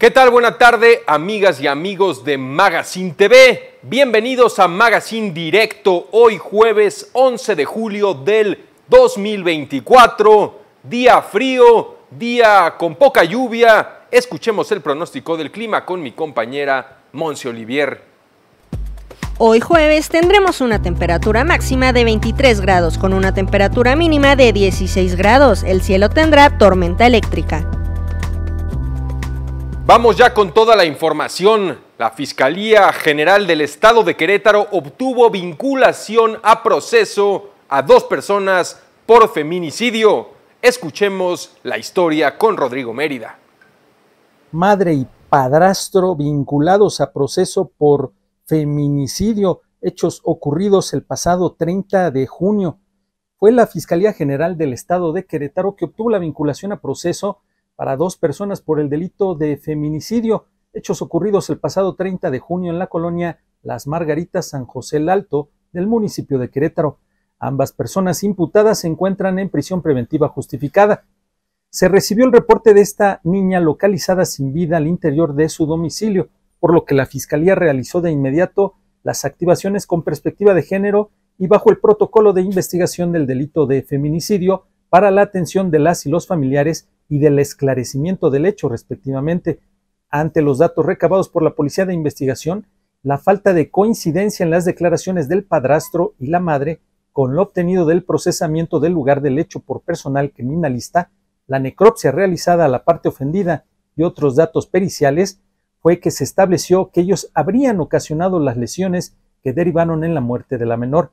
¿Qué tal? Buena tarde, amigas y amigos de Magazine TV. Bienvenidos a Magazine Directo, hoy jueves 11 de julio del 2024. Día frío, día con poca lluvia. Escuchemos el pronóstico del clima con mi compañera Monse Olivier. Hoy jueves tendremos una temperatura máxima de 23 grados con una temperatura mínima de 16 grados. El cielo tendrá tormenta eléctrica. Vamos ya con toda la información. La Fiscalía General del Estado de Querétaro obtuvo vinculación a proceso a dos personas por feminicidio. Escuchemos la historia con Rodrigo Mérida. Madre y padrastro vinculados a proceso por feminicidio, hechos ocurridos el pasado 30 de junio. Fue la Fiscalía General del Estado de Querétaro que obtuvo la vinculación a proceso para dos personas por el delito de feminicidio, hechos ocurridos el pasado 30 de junio en la colonia Las Margaritas San José el Alto del municipio de Querétaro. Ambas personas imputadas se encuentran en prisión preventiva justificada. Se recibió el reporte de esta niña localizada sin vida al interior de su domicilio, por lo que la Fiscalía realizó de inmediato las activaciones con perspectiva de género y bajo el protocolo de investigación del delito de feminicidio para la atención de las y los familiares y del esclarecimiento del hecho, respectivamente. Ante los datos recabados por la Policía de Investigación, la falta de coincidencia en las declaraciones del padrastro y la madre con lo obtenido del procesamiento del lugar del hecho por personal criminalista, la necropsia realizada a la parte ofendida y otros datos periciales, fue que se estableció que ellos habrían ocasionado las lesiones que derivaron en la muerte de la menor.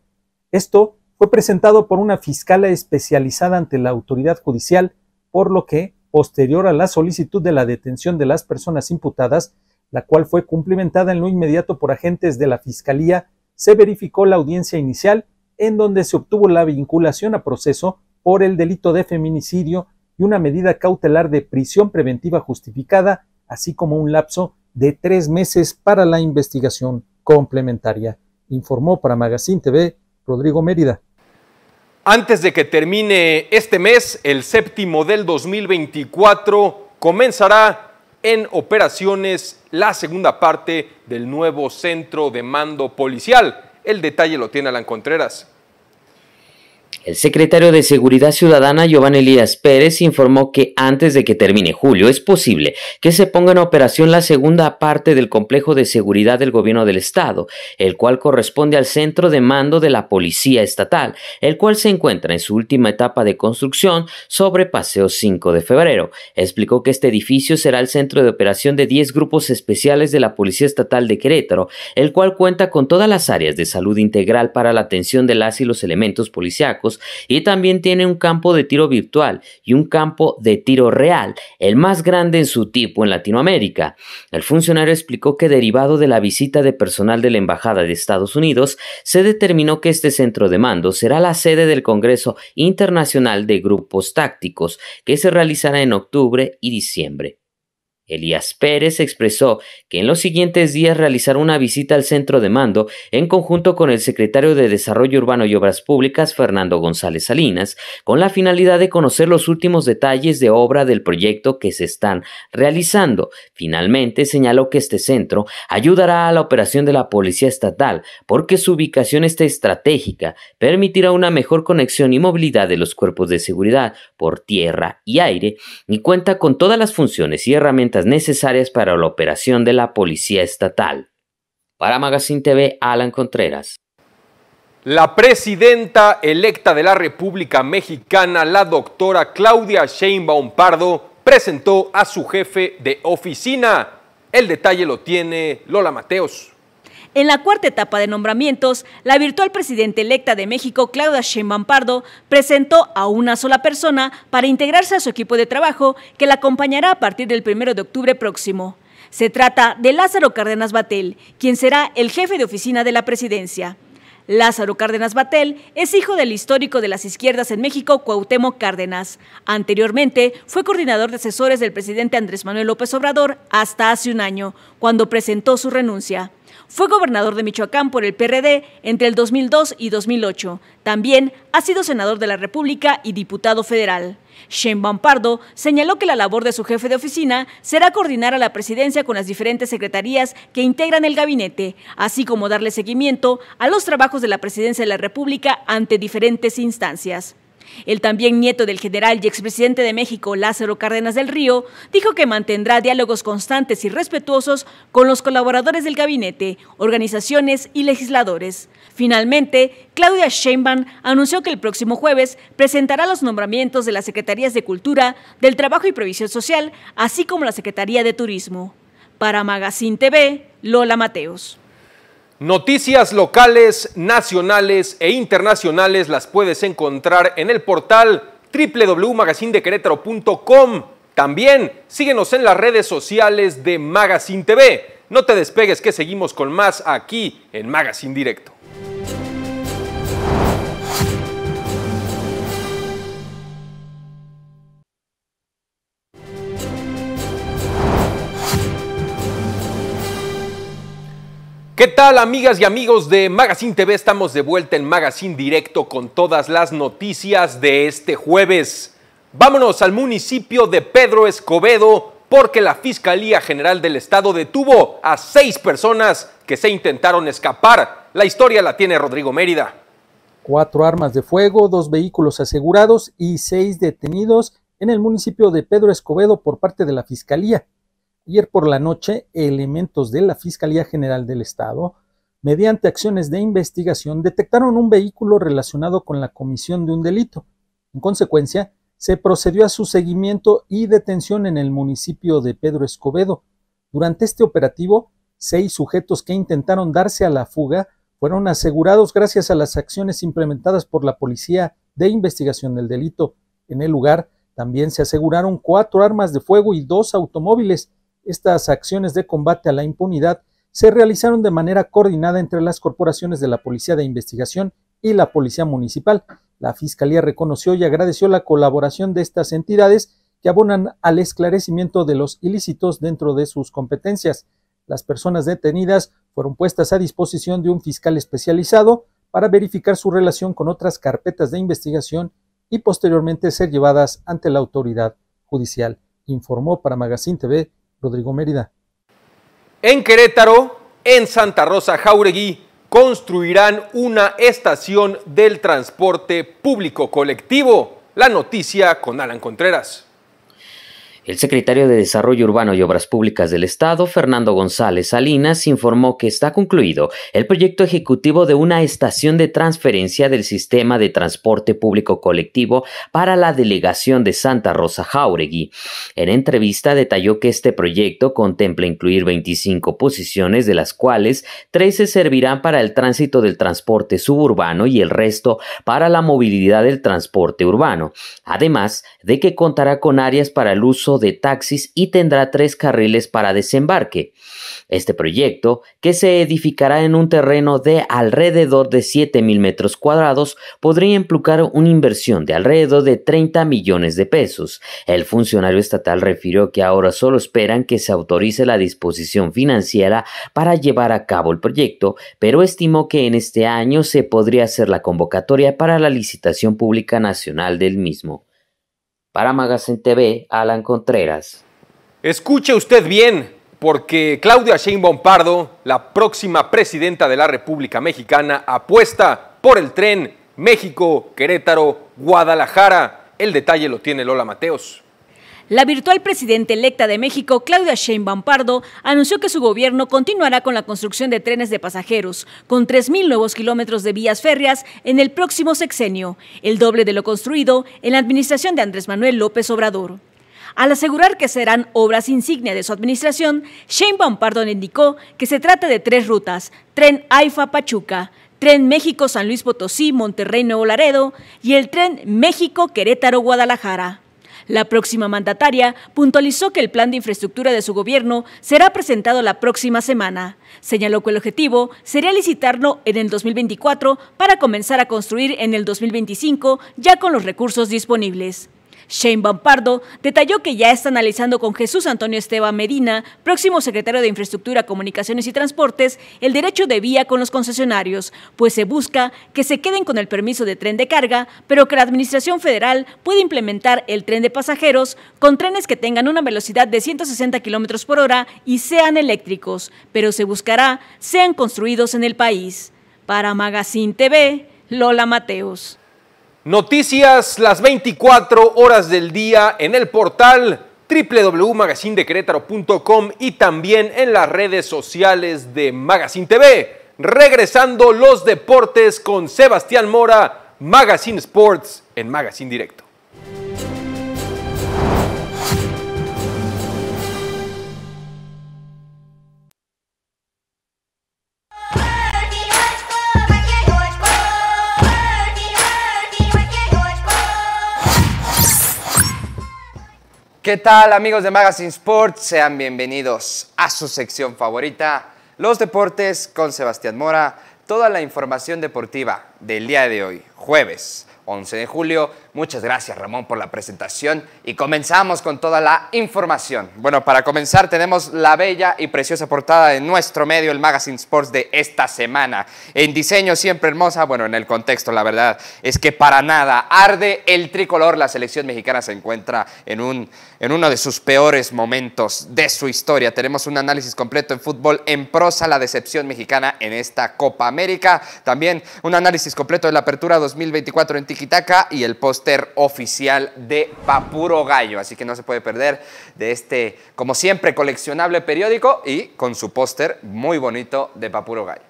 Esto fue presentado por una fiscal especializada ante la autoridad judicial por lo que, posterior a la solicitud de la detención de las personas imputadas, la cual fue cumplimentada en lo inmediato por agentes de la Fiscalía, se verificó la audiencia inicial en donde se obtuvo la vinculación a proceso por el delito de feminicidio y una medida cautelar de prisión preventiva justificada, así como un lapso de tres meses para la investigación complementaria, informó para Magazine TV Rodrigo Mérida. Antes de que termine este mes, el séptimo del 2024 comenzará en operaciones la segunda parte del nuevo centro de mando policial. El detalle lo tiene Alan Contreras. El secretario de Seguridad Ciudadana Giovanni Elías Pérez informó que antes de que termine julio es posible que se ponga en operación la segunda parte del complejo de seguridad del gobierno del estado, el cual corresponde al centro de mando de la Policía Estatal, el cual se encuentra en su última etapa de construcción sobre Paseo 5 de febrero. Explicó que este edificio será el centro de operación de 10 grupos especiales de la Policía Estatal de Querétaro, el cual cuenta con todas las áreas de salud integral para la atención de las y los elementos policiales y también tiene un campo de tiro virtual y un campo de tiro real, el más grande en su tipo en Latinoamérica. El funcionario explicó que derivado de la visita de personal de la Embajada de Estados Unidos, se determinó que este centro de mando será la sede del Congreso Internacional de Grupos Tácticos, que se realizará en octubre y diciembre. Elías Pérez expresó que en los siguientes días realizará una visita al centro de mando en conjunto con el secretario de Desarrollo Urbano y Obras Públicas, Fernando González Salinas, con la finalidad de conocer los últimos detalles de obra del proyecto que se están realizando. Finalmente, señaló que este centro ayudará a la operación de la Policía Estatal porque su ubicación está estratégica, permitirá una mejor conexión y movilidad de los cuerpos de seguridad por tierra y aire y cuenta con todas las funciones y herramientas necesarias para la operación de la Policía Estatal. Para Magazine TV, Alan Contreras. La presidenta electa de la República Mexicana, la doctora Claudia Sheinbaum Pardo, presentó a su jefe de oficina. El detalle lo tiene Lola Mateos. En la cuarta etapa de nombramientos, la virtual presidenta electa de México, Claudia Sheinbaum Pardo, presentó a una sola persona para integrarse a su equipo de trabajo que la acompañará a partir del 1 de octubre próximo. Se trata de Lázaro Cárdenas Batel, quien será el jefe de oficina de la presidencia. Lázaro Cárdenas Batel es hijo del histórico de las izquierdas en México, Cuauhtémoc Cárdenas. Anteriormente fue coordinador de asesores del presidente Andrés Manuel López Obrador hasta hace un año, cuando presentó su renuncia. Fue gobernador de Michoacán por el PRD entre el 2002 y 2008. También ha sido senador de la República y diputado federal. Shane Bampardo señaló que la labor de su jefe de oficina será coordinar a la presidencia con las diferentes secretarías que integran el gabinete, así como darle seguimiento a los trabajos de la presidencia de la República ante diferentes instancias. El también nieto del general y expresidente de México, Lázaro Cárdenas del Río, dijo que mantendrá diálogos constantes y respetuosos con los colaboradores del gabinete, organizaciones y legisladores. Finalmente, Claudia Sheinbaum anunció que el próximo jueves presentará los nombramientos de las Secretarías de Cultura, del Trabajo y Previsión Social, así como la Secretaría de Turismo. Para Magazine TV, Lola Mateos. Noticias locales, nacionales e internacionales las puedes encontrar en el portal www.magazindequerétaro.com. También síguenos en las redes sociales de Magazine TV. No te despegues que seguimos con más aquí en Magazine Directo. ¿Qué tal amigas y amigos de Magazine TV? Estamos de vuelta en Magazine Directo con todas las noticias de este jueves. Vámonos al municipio de Pedro Escobedo porque la Fiscalía General del Estado detuvo a seis personas que se intentaron escapar. La historia la tiene Rodrigo Mérida. Cuatro armas de fuego, dos vehículos asegurados y seis detenidos en el municipio de Pedro Escobedo por parte de la Fiscalía ayer por la noche elementos de la Fiscalía General del Estado, mediante acciones de investigación, detectaron un vehículo relacionado con la comisión de un delito. En consecuencia, se procedió a su seguimiento y detención en el municipio de Pedro Escobedo. Durante este operativo, seis sujetos que intentaron darse a la fuga fueron asegurados gracias a las acciones implementadas por la Policía de Investigación del Delito. En el lugar también se aseguraron cuatro armas de fuego y dos automóviles, estas acciones de combate a la impunidad se realizaron de manera coordinada entre las corporaciones de la Policía de Investigación y la Policía Municipal. La Fiscalía reconoció y agradeció la colaboración de estas entidades que abonan al esclarecimiento de los ilícitos dentro de sus competencias. Las personas detenidas fueron puestas a disposición de un fiscal especializado para verificar su relación con otras carpetas de investigación y posteriormente ser llevadas ante la autoridad judicial, informó para Magazine TV Rodrigo Mérida. En Querétaro, en Santa Rosa Jauregui, construirán una estación del transporte público colectivo. La noticia con Alan Contreras. El secretario de Desarrollo Urbano y Obras Públicas del Estado, Fernando González Salinas, informó que está concluido el proyecto ejecutivo de una estación de transferencia del sistema de transporte público colectivo para la delegación de Santa Rosa Jauregui. En entrevista detalló que este proyecto contempla incluir 25 posiciones, de las cuales 13 servirán para el tránsito del transporte suburbano y el resto para la movilidad del transporte urbano, además de que contará con áreas para el uso de taxis y tendrá tres carriles para desembarque. Este proyecto, que se edificará en un terreno de alrededor de 7.000 metros cuadrados, podría implicar una inversión de alrededor de 30 millones de pesos. El funcionario estatal refirió que ahora solo esperan que se autorice la disposición financiera para llevar a cabo el proyecto, pero estimó que en este año se podría hacer la convocatoria para la licitación pública nacional del mismo. Para Magazine TV, Alan Contreras. Escuche usted bien, porque Claudia Sheinbaum Pardo, la próxima presidenta de la República Mexicana, apuesta por el tren México-Querétaro-Guadalajara. El detalle lo tiene Lola Mateos. La virtual presidenta electa de México, Claudia Sheinbaum Pardo, anunció que su gobierno continuará con la construcción de trenes de pasajeros, con 3.000 nuevos kilómetros de vías férreas en el próximo sexenio, el doble de lo construido en la administración de Andrés Manuel López Obrador. Al asegurar que serán obras insignia de su administración, Sheinbaum Pardo indicó que se trata de tres rutas, tren AIFA-Pachuca, tren México-San Luis Potosí-Monterrey-Nuevo Laredo y el tren México-Querétaro-Guadalajara. La próxima mandataria puntualizó que el plan de infraestructura de su gobierno será presentado la próxima semana. Señaló que el objetivo sería licitarlo en el 2024 para comenzar a construir en el 2025 ya con los recursos disponibles. Shane Bampardo detalló que ya está analizando con Jesús Antonio Esteban Medina, próximo secretario de Infraestructura, Comunicaciones y Transportes, el derecho de vía con los concesionarios, pues se busca que se queden con el permiso de tren de carga, pero que la Administración Federal pueda implementar el tren de pasajeros con trenes que tengan una velocidad de 160 kilómetros por hora y sean eléctricos, pero se buscará sean construidos en el país. Para Magazine TV, Lola Mateos. Noticias las 24 horas del día en el portal www.magazindequerétaro.com y también en las redes sociales de Magazine TV. Regresando los deportes con Sebastián Mora, Magazine Sports en Magazine Directo. ¿Qué tal amigos de Magazine Sport? Sean bienvenidos a su sección favorita, los deportes con Sebastián Mora, toda la información deportiva del día de hoy, jueves 11 de julio. Muchas gracias Ramón por la presentación y comenzamos con toda la información. Bueno, para comenzar tenemos la bella y preciosa portada de nuestro medio, el Magazine Sports de esta semana. En diseño siempre hermosa, bueno, en el contexto la verdad es que para nada arde el tricolor, la selección mexicana se encuentra en, un, en uno de sus peores momentos de su historia. Tenemos un análisis completo en fútbol, en prosa, la decepción mexicana en esta Copa América. También un análisis completo de la apertura 2024 en TikTok y el póster oficial de Papuro Gallo. Así que no se puede perder de este, como siempre, coleccionable periódico y con su póster muy bonito de Papuro Gallo.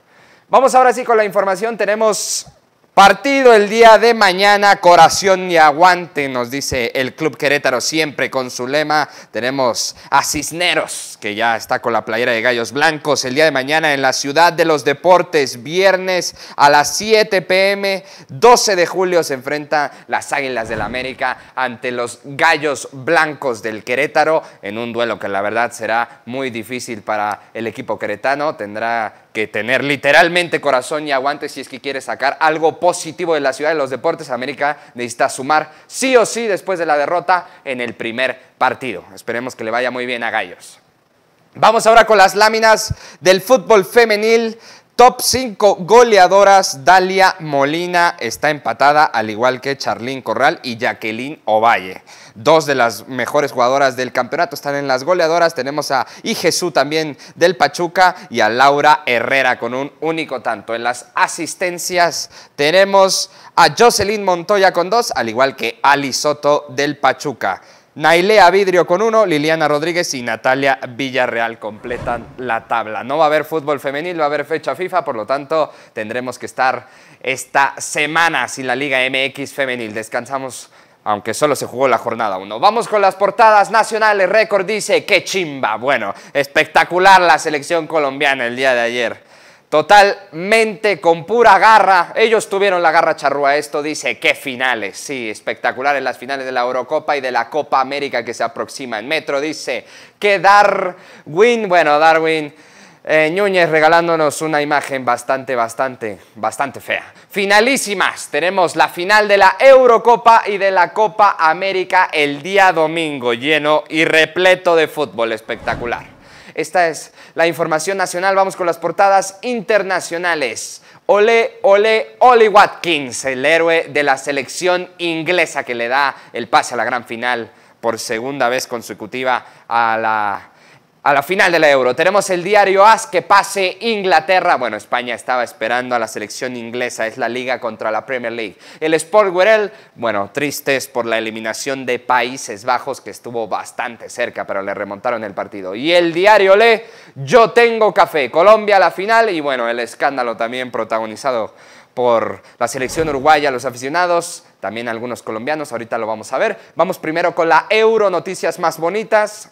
Vamos ahora sí con la información. Tenemos Partido el día de mañana, corazón y aguante, nos dice el Club Querétaro siempre con su lema. Tenemos a Cisneros, que ya está con la playera de Gallos Blancos, el día de mañana en la Ciudad de los Deportes, viernes a las 7 pm, 12 de julio se enfrenta las Águilas del la América ante los Gallos Blancos del Querétaro, en un duelo que la verdad será muy difícil para el equipo queretano, tendrá tener literalmente corazón y aguante si es que quiere sacar algo positivo de la ciudad de los deportes. América necesita sumar sí o sí después de la derrota en el primer partido. Esperemos que le vaya muy bien a Gallos. Vamos ahora con las láminas del fútbol femenil Top 5 goleadoras, Dalia Molina está empatada, al igual que Charlín Corral y Jacqueline Ovalle. Dos de las mejores jugadoras del campeonato están en las goleadoras. Tenemos a Jesús también del Pachuca y a Laura Herrera con un único tanto. En las asistencias tenemos a Jocelyn Montoya con dos, al igual que Ali Soto del Pachuca. Nailea Vidrio con uno, Liliana Rodríguez y Natalia Villarreal completan la tabla. No va a haber fútbol femenil, va a haber fecha FIFA, por lo tanto tendremos que estar esta semana sin la Liga MX femenil. Descansamos aunque solo se jugó la jornada 1. Vamos con las portadas nacionales. Récord dice, qué chimba. Bueno, espectacular la selección colombiana el día de ayer totalmente con pura garra. Ellos tuvieron la garra charrúa. Esto dice, qué finales. Sí, espectaculares las finales de la Eurocopa y de la Copa América que se aproxima en Metro. Dice que Darwin, bueno, Darwin... Eh, Núñez regalándonos una imagen bastante, bastante, bastante fea. Finalísimas, tenemos la final de la Eurocopa y de la Copa América el día domingo, lleno y repleto de fútbol espectacular. Esta es la información nacional. Vamos con las portadas internacionales. Ole, ole, Ole Watkins, el héroe de la selección inglesa que le da el pase a la gran final por segunda vez consecutiva a la a la final de la Euro. Tenemos el diario AS que pase Inglaterra. Bueno, España estaba esperando a la selección inglesa, es la liga contra la Premier League. El Sport Guerel, bueno, tristes por la eliminación de Países Bajos que estuvo bastante cerca, pero le remontaron el partido. Y el diario Le, yo tengo café. Colombia a la final y bueno, el escándalo también protagonizado por la selección uruguaya, los aficionados, también algunos colombianos, ahorita lo vamos a ver. Vamos primero con la Euro, noticias más bonitas.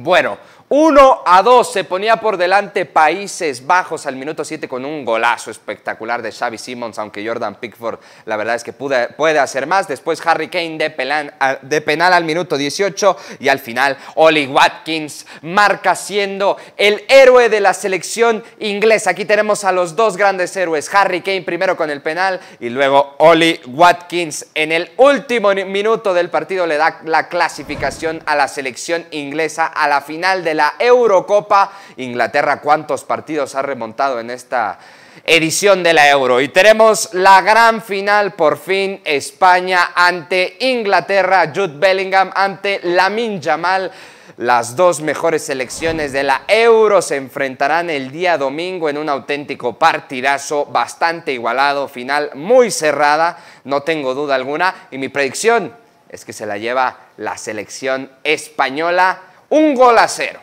Bueno, 1 a 2 se ponía por delante Países Bajos al minuto 7 con un golazo espectacular de Xavi Simmons, aunque Jordan Pickford la verdad es que puede hacer más. Después Harry Kane de, de penal al minuto 18 y al final Oli Watkins marca siendo el héroe de la selección inglesa. Aquí tenemos a los dos grandes héroes, Harry Kane primero con el penal y luego Oli Watkins en el último minuto del partido le da la clasificación a la selección inglesa a la final del la Eurocopa. Inglaterra, ¿cuántos partidos ha remontado en esta edición de la Euro? Y tenemos la gran final, por fin, España ante Inglaterra, Jude Bellingham ante Lamin Yamal. Las dos mejores selecciones de la Euro se enfrentarán el día domingo en un auténtico partidazo bastante igualado, final muy cerrada, no tengo duda alguna. Y mi predicción es que se la lleva la selección española un gol a cero.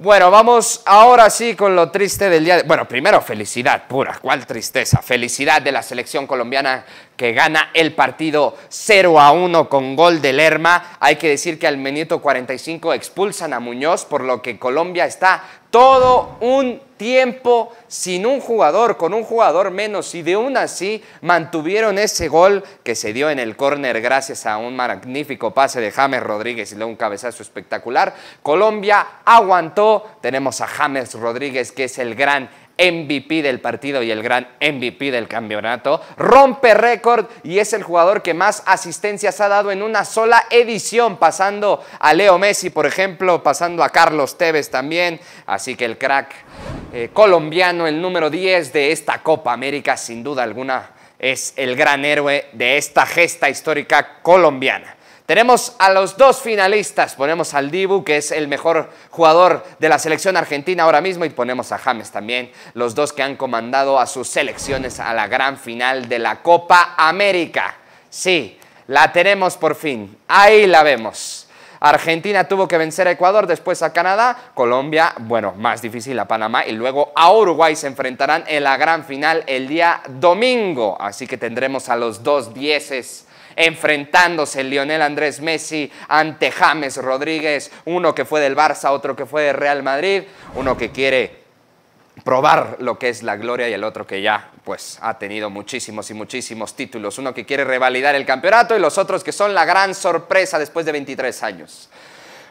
Bueno, vamos ahora sí con lo triste del día. Bueno, primero felicidad pura, ¿cuál tristeza? Felicidad de la selección colombiana que gana el partido 0 a 1 con gol de Lerma. Hay que decir que al minuto 45 expulsan a Muñoz, por lo que Colombia está todo un tiempo sin un jugador, con un jugador menos y de una así mantuvieron ese gol que se dio en el córner gracias a un magnífico pase de James Rodríguez y luego un cabezazo espectacular. Colombia aguantó, tenemos a James Rodríguez que es el gran MVP del partido y el gran MVP del campeonato, rompe récord y es el jugador que más asistencias ha dado en una sola edición, pasando a Leo Messi, por ejemplo, pasando a Carlos Tevez también, así que el crack eh, colombiano, el número 10 de esta Copa América, sin duda alguna, es el gran héroe de esta gesta histórica colombiana. Tenemos a los dos finalistas. Ponemos al Dibu, que es el mejor jugador de la selección argentina ahora mismo, y ponemos a James también, los dos que han comandado a sus selecciones a la gran final de la Copa América. Sí, la tenemos por fin. Ahí la vemos. Argentina tuvo que vencer a Ecuador, después a Canadá, Colombia, bueno, más difícil a Panamá y luego a Uruguay se enfrentarán en la gran final el día domingo. Así que tendremos a los dos dieces enfrentándose Lionel Andrés Messi ante James Rodríguez, uno que fue del Barça, otro que fue del Real Madrid, uno que quiere probar lo que es la gloria y el otro que ya pues ha tenido muchísimos y muchísimos títulos, uno que quiere revalidar el campeonato y los otros que son la gran sorpresa después de 23 años.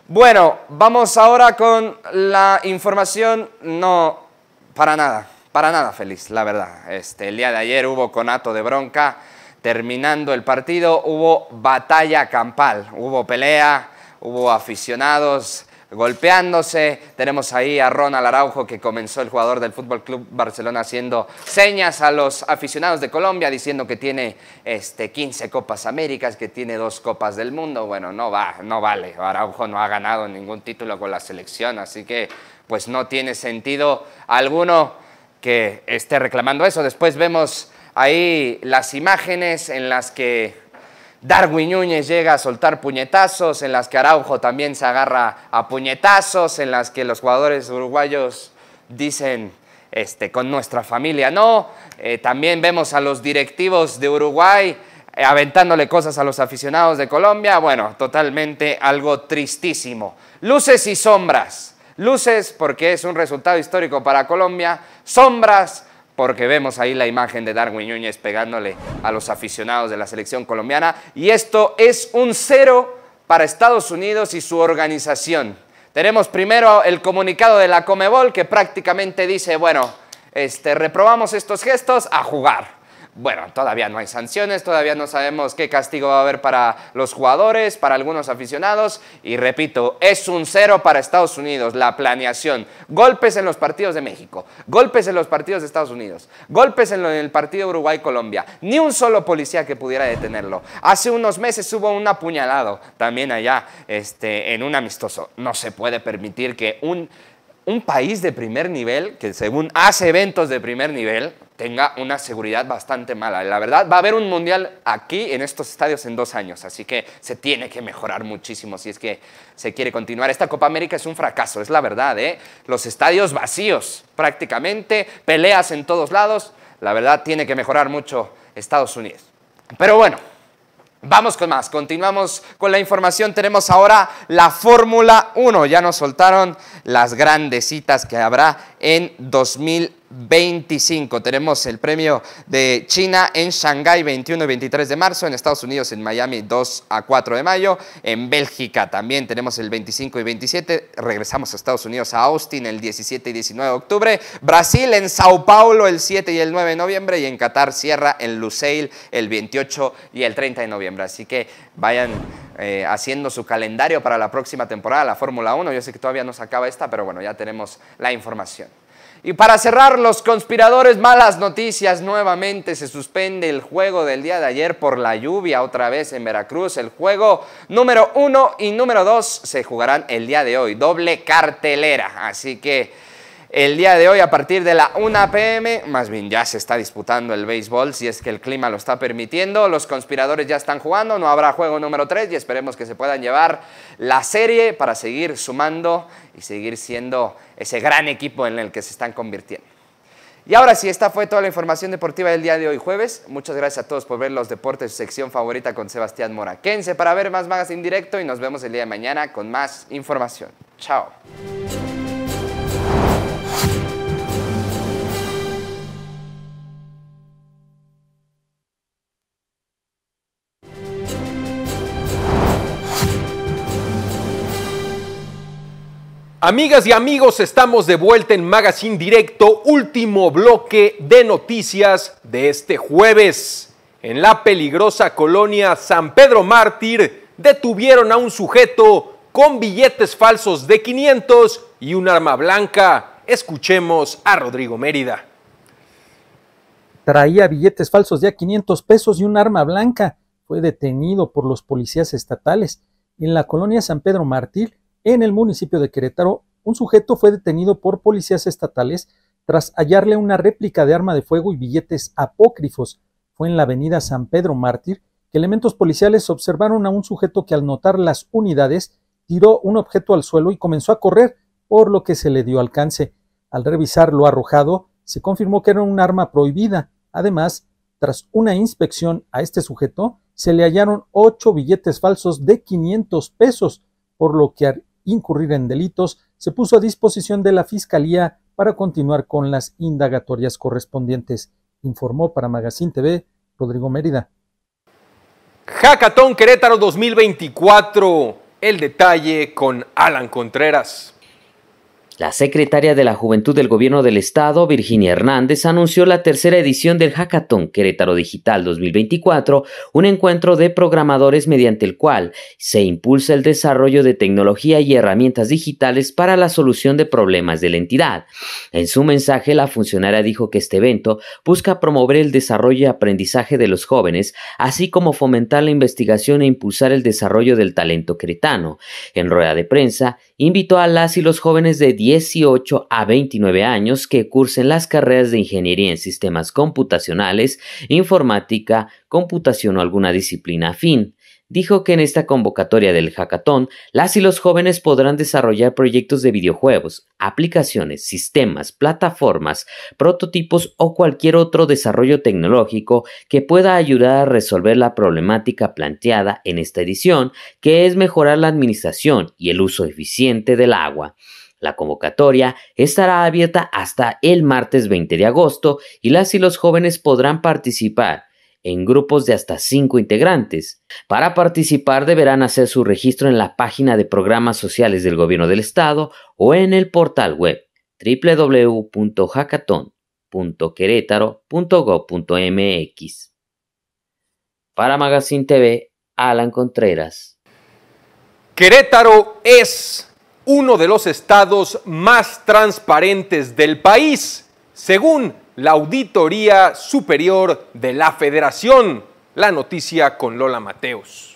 Bueno, vamos ahora con la información no para nada, para nada feliz, la verdad. Este el día de ayer hubo conato de bronca terminando el partido hubo batalla campal, hubo pelea, hubo aficionados golpeándose. Tenemos ahí a Ronald Araujo que comenzó el jugador del Fútbol Club Barcelona haciendo señas a los aficionados de Colombia diciendo que tiene este 15 Copas Américas, que tiene dos Copas del Mundo. Bueno, no va, no vale. Araujo no ha ganado ningún título con la selección, así que pues no tiene sentido alguno que esté reclamando eso. Después vemos ahí las imágenes en las que Darwin Núñez llega a soltar puñetazos, en las que Araujo también se agarra a puñetazos, en las que los jugadores uruguayos dicen este, con nuestra familia no. Eh, también vemos a los directivos de Uruguay eh, aventándole cosas a los aficionados de Colombia. Bueno, totalmente algo tristísimo. Luces y sombras. Luces porque es un resultado histórico para Colombia. Sombras porque vemos ahí la imagen de Darwin Núñez pegándole a los aficionados de la selección colombiana. Y esto es un cero para Estados Unidos y su organización. Tenemos primero el comunicado de la Comebol que prácticamente dice, bueno, este, reprobamos estos gestos a jugar bueno, todavía no hay sanciones, todavía no sabemos qué castigo va a haber para los jugadores, para algunos aficionados. Y repito, es un cero para Estados Unidos, la planeación. Golpes en los partidos de México, golpes en los partidos de Estados Unidos, golpes en, el partido Uruguay-Colombia. Ni un solo policía que pudiera detenerlo. Hace unos meses hubo un apuñalado también allá este, en un amistoso. No se puede permitir que un un país de primer nivel, que según hace eventos de primer nivel, tenga una seguridad bastante mala. La verdad, va a haber un mundial aquí en estos estadios en dos años, así que se tiene que mejorar muchísimo si es que se quiere continuar. Esta Copa América es un fracaso, es la verdad, ¿eh? Los estadios vacíos prácticamente, peleas en todos lados, la verdad tiene que mejorar mucho Estados Unidos. Pero bueno, Vamos con más, continuamos con la información. Tenemos ahora la Fórmula 1. Ya nos soltaron las grandes citas que habrá en 2020. 25. Tenemos el premio de China en Shanghái 21 y 23 de marzo, en Estados Unidos en Miami 2 a 4 de mayo, en Bélgica también tenemos el 25 y 27, regresamos a Estados Unidos a Austin el 17 y 19 de octubre, Brasil en Sao Paulo el 7 y el 9 de noviembre y en Qatar Sierra en Lusail el 28 y el 30 de noviembre. Así que vayan eh, haciendo su calendario para la próxima temporada, la Fórmula 1. Yo sé que todavía no se acaba esta, pero bueno, ya tenemos la información. Y para cerrar, los conspiradores, malas noticias. Nuevamente se suspende el juego del día de ayer por la lluvia, otra vez en Veracruz. El juego número uno y número dos se jugarán el día de hoy. Doble cartelera. Así que el día de hoy a partir de la 1 pm, más bien ya se está disputando el béisbol, si es que el clima lo está permitiendo, los conspiradores ya están jugando, no habrá juego número 3 y esperemos que se puedan llevar la serie para seguir sumando y seguir siendo ese gran equipo en el que se están convirtiendo. Y ahora sí, esta fue toda la información deportiva del día de hoy jueves. Muchas gracias a todos por ver los deportes, sección favorita con Sebastián Mora. para ver más en Directo y nos vemos el día de mañana con más información. Chao. Amigas y amigos, estamos de vuelta en Magazine Directo, último bloque de noticias de este jueves. En la peligrosa colonia San Pedro Mártir detuvieron a un sujeto con billetes falsos de 500 y un arma blanca. Escuchemos a Rodrigo Mérida. Traía billetes falsos de 500 pesos y un arma blanca. Fue detenido por los policías estatales en la colonia San Pedro Mártir en el municipio de Querétaro, un sujeto fue detenido por policías estatales tras hallarle una réplica de arma de fuego y billetes apócrifos. Fue en la avenida San Pedro Mártir que elementos policiales observaron a un sujeto que al notar las unidades tiró un objeto al suelo y comenzó a correr, por lo que se le dio alcance. Al revisar lo arrojado, se confirmó que era un arma prohibida. Además, tras una inspección a este sujeto, se le hallaron ocho billetes falsos de 500 pesos, por lo que incurrir en delitos, se puso a disposición de la Fiscalía para continuar con las indagatorias correspondientes, informó para Magazine TV Rodrigo Mérida. Hackathon Querétaro 2024. El detalle con Alan Contreras. La secretaria de la Juventud del Gobierno del Estado, Virginia Hernández, anunció la tercera edición del Hackathon Querétaro Digital 2024, un encuentro de programadores mediante el cual se impulsa el desarrollo de tecnología y herramientas digitales para la solución de problemas de la entidad. En su mensaje, la funcionaria dijo que este evento busca promover el desarrollo y aprendizaje de los jóvenes, así como fomentar la investigación e impulsar el desarrollo del talento queretano. En rueda de prensa, invitó a las y los jóvenes de 18 a 29 años que cursen las carreras de ingeniería en sistemas computacionales, informática, computación o alguna disciplina afín dijo que en esta convocatoria del hackathon, las y los jóvenes podrán desarrollar proyectos de videojuegos, aplicaciones, sistemas, plataformas, prototipos o cualquier otro desarrollo tecnológico que pueda ayudar a resolver la problemática planteada en esta edición, que es mejorar la administración y el uso eficiente del agua. La convocatoria estará abierta hasta el martes 20 de agosto y las y los jóvenes podrán participar en grupos de hasta cinco integrantes. Para participar deberán hacer su registro en la página de programas sociales del Gobierno del Estado o en el portal web www.hackathon.querétaro.gov.mx. Para Magazine TV, Alan Contreras. Querétaro es uno de los estados más transparentes del país, según la Auditoría Superior de la Federación. La noticia con Lola Mateos.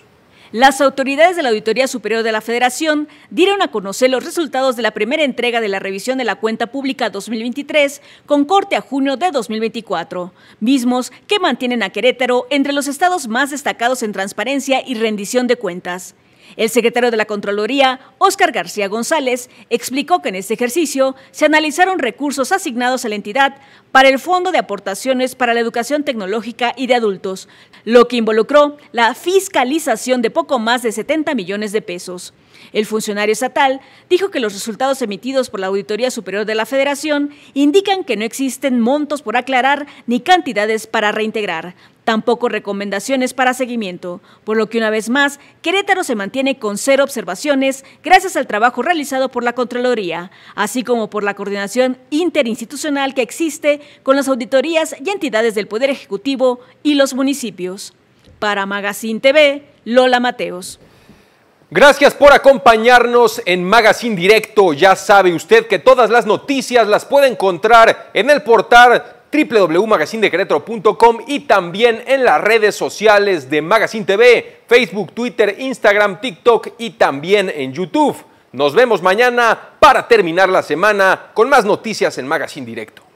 Las autoridades de la Auditoría Superior de la Federación dieron a conocer los resultados de la primera entrega de la revisión de la cuenta pública 2023 con corte a junio de 2024, mismos que mantienen a Querétaro entre los estados más destacados en transparencia y rendición de cuentas. El secretario de la Contraloría, Óscar García González, explicó que en este ejercicio se analizaron recursos asignados a la entidad para el Fondo de Aportaciones para la Educación Tecnológica y de Adultos, lo que involucró la fiscalización de poco más de 70 millones de pesos. El funcionario estatal dijo que los resultados emitidos por la Auditoría Superior de la Federación indican que no existen montos por aclarar ni cantidades para reintegrar, tampoco recomendaciones para seguimiento, por lo que una vez más Querétaro se mantiene con cero observaciones gracias al trabajo realizado por la Contraloría, así como por la coordinación interinstitucional que existe con las auditorías y entidades del Poder Ejecutivo y los municipios. Para Magazine TV, Lola Mateos. Gracias por acompañarnos en Magazine Directo. Ya sabe usted que todas las noticias las puede encontrar en el portal www.magazindecretro.com y también en las redes sociales de Magazine TV, Facebook, Twitter, Instagram, TikTok y también en YouTube. Nos vemos mañana para terminar la semana con más noticias en Magazine Directo.